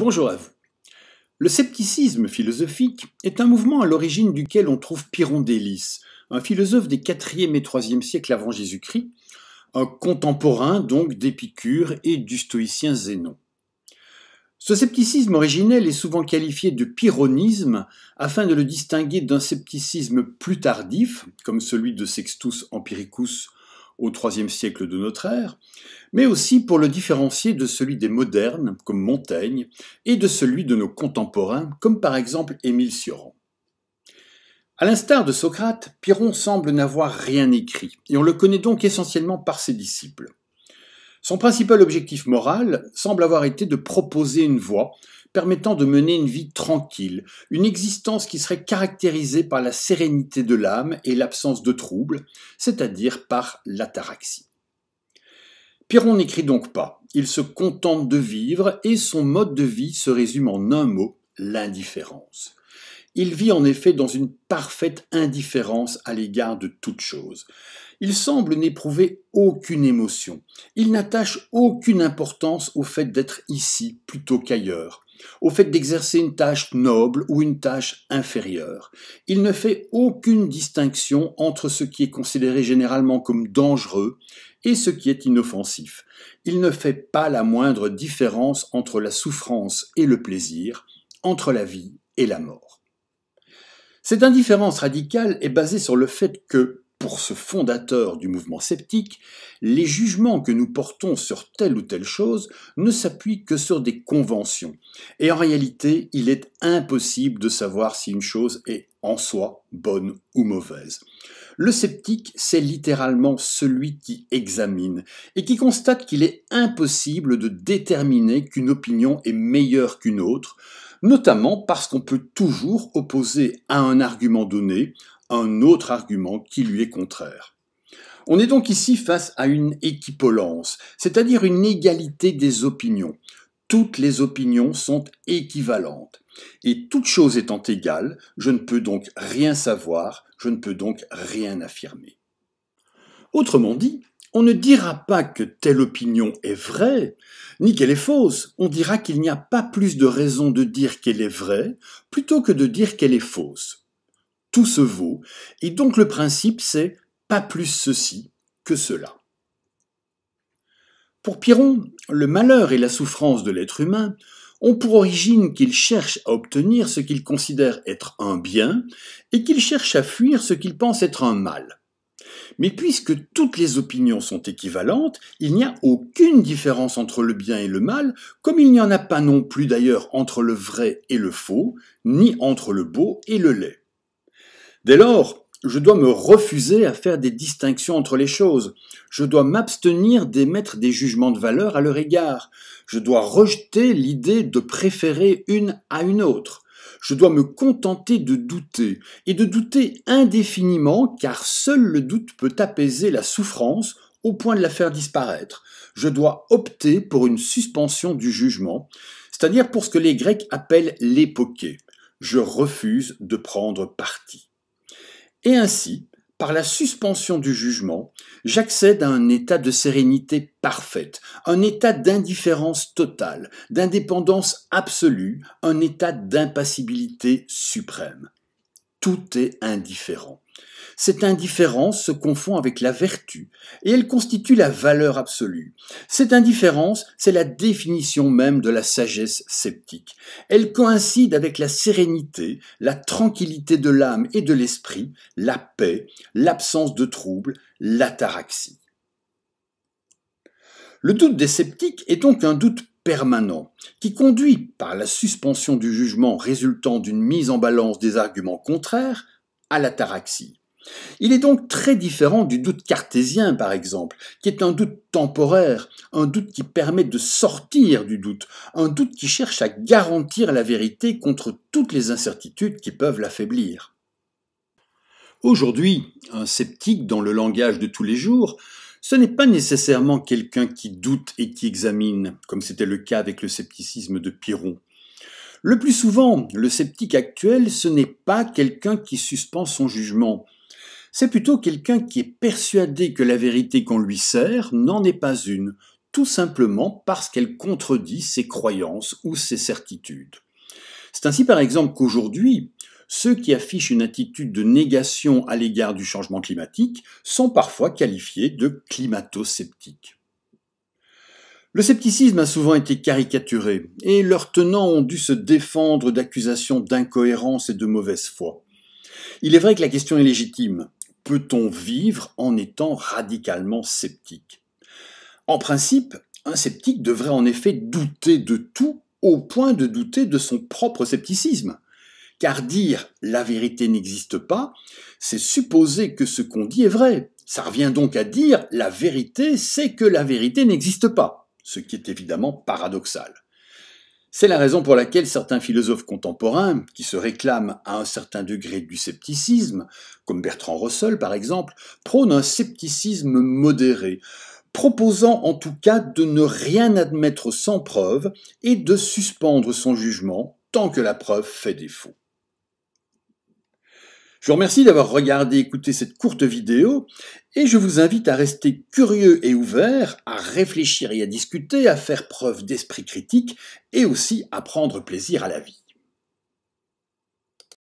Bonjour à vous. Le scepticisme philosophique est un mouvement à l'origine duquel on trouve Pyrrhon d'Élis, un philosophe des 4e et 3e siècles avant Jésus-Christ, un contemporain donc d'Épicure et du stoïcien Zénon. Ce scepticisme originel est souvent qualifié de pyrrhonisme afin de le distinguer d'un scepticisme plus tardif, comme celui de Sextus Empiricus au IIIe siècle de notre ère, mais aussi pour le différencier de celui des modernes, comme Montaigne, et de celui de nos contemporains, comme par exemple Émile Sioran. À l'instar de Socrate, Piron semble n'avoir rien écrit, et on le connaît donc essentiellement par ses disciples. Son principal objectif moral semble avoir été de proposer une voie permettant de mener une vie tranquille, une existence qui serait caractérisée par la sérénité de l'âme et l'absence de troubles, c'est-à-dire par l'ataraxie. Piron n'écrit donc pas, il se contente de vivre et son mode de vie se résume en un mot, l'indifférence. Il vit en effet dans une parfaite indifférence à l'égard de toute chose. Il semble n'éprouver aucune émotion. Il n'attache aucune importance au fait d'être ici plutôt qu'ailleurs au fait d'exercer une tâche noble ou une tâche inférieure. Il ne fait aucune distinction entre ce qui est considéré généralement comme dangereux et ce qui est inoffensif. Il ne fait pas la moindre différence entre la souffrance et le plaisir, entre la vie et la mort. Cette indifférence radicale est basée sur le fait que, pour ce fondateur du mouvement sceptique, les jugements que nous portons sur telle ou telle chose ne s'appuient que sur des conventions. Et en réalité, il est impossible de savoir si une chose est en soi bonne ou mauvaise. Le sceptique, c'est littéralement celui qui examine et qui constate qu'il est impossible de déterminer qu'une opinion est meilleure qu'une autre, notamment parce qu'on peut toujours opposer à un argument donné un autre argument qui lui est contraire. On est donc ici face à une équipolence, c'est-à-dire une égalité des opinions. Toutes les opinions sont équivalentes. Et toute chose étant égale, je ne peux donc rien savoir, je ne peux donc rien affirmer. Autrement dit, on ne dira pas que telle opinion est vraie, ni qu'elle est fausse, on dira qu'il n'y a pas plus de raison de dire qu'elle est vraie plutôt que de dire qu'elle est fausse tout se vaut, et donc le principe c'est pas plus ceci que cela. Pour Piron, le malheur et la souffrance de l'être humain ont pour origine qu'il cherche à obtenir ce qu'il considère être un bien et qu'il cherche à fuir ce qu'il pense être un mal. Mais puisque toutes les opinions sont équivalentes, il n'y a aucune différence entre le bien et le mal, comme il n'y en a pas non plus d'ailleurs entre le vrai et le faux, ni entre le beau et le laid. Dès lors, je dois me refuser à faire des distinctions entre les choses. Je dois m'abstenir d'émettre des jugements de valeur à leur égard. Je dois rejeter l'idée de préférer une à une autre. Je dois me contenter de douter, et de douter indéfiniment, car seul le doute peut apaiser la souffrance au point de la faire disparaître. Je dois opter pour une suspension du jugement, c'est-à-dire pour ce que les Grecs appellent l'époquée. Je refuse de prendre parti. Et ainsi, par la suspension du jugement, j'accède à un état de sérénité parfaite, un état d'indifférence totale, d'indépendance absolue, un état d'impassibilité suprême est indifférent. Cette indifférence se confond avec la vertu et elle constitue la valeur absolue. Cette indifférence, c'est la définition même de la sagesse sceptique. Elle coïncide avec la sérénité, la tranquillité de l'âme et de l'esprit, la paix, l'absence de troubles, l'ataraxie. Le doute des sceptiques est donc un doute permanent, qui conduit, par la suspension du jugement résultant d'une mise en balance des arguments contraires, à l'ataraxie. Il est donc très différent du doute cartésien, par exemple, qui est un doute temporaire, un doute qui permet de sortir du doute, un doute qui cherche à garantir la vérité contre toutes les incertitudes qui peuvent l'affaiblir. Aujourd'hui, un sceptique dans le langage de tous les jours ce n'est pas nécessairement quelqu'un qui doute et qui examine, comme c'était le cas avec le scepticisme de Piron. Le plus souvent, le sceptique actuel, ce n'est pas quelqu'un qui suspend son jugement. C'est plutôt quelqu'un qui est persuadé que la vérité qu'on lui sert n'en est pas une, tout simplement parce qu'elle contredit ses croyances ou ses certitudes. C'est ainsi par exemple qu'aujourd'hui, ceux qui affichent une attitude de négation à l'égard du changement climatique sont parfois qualifiés de climato-sceptiques. Le scepticisme a souvent été caricaturé, et leurs tenants ont dû se défendre d'accusations d'incohérence et de mauvaise foi. Il est vrai que la question est légitime. Peut-on vivre en étant radicalement sceptique En principe, un sceptique devrait en effet douter de tout au point de douter de son propre scepticisme. Car dire la vérité n'existe pas, c'est supposer que ce qu'on dit est vrai. Ça revient donc à dire la vérité, c'est que la vérité n'existe pas, ce qui est évidemment paradoxal. C'est la raison pour laquelle certains philosophes contemporains, qui se réclament à un certain degré du scepticisme, comme Bertrand Russell par exemple, prônent un scepticisme modéré, proposant en tout cas de ne rien admettre sans preuve et de suspendre son jugement tant que la preuve fait défaut. Je vous remercie d'avoir regardé écouté cette courte vidéo et je vous invite à rester curieux et ouvert, à réfléchir et à discuter, à faire preuve d'esprit critique et aussi à prendre plaisir à la vie.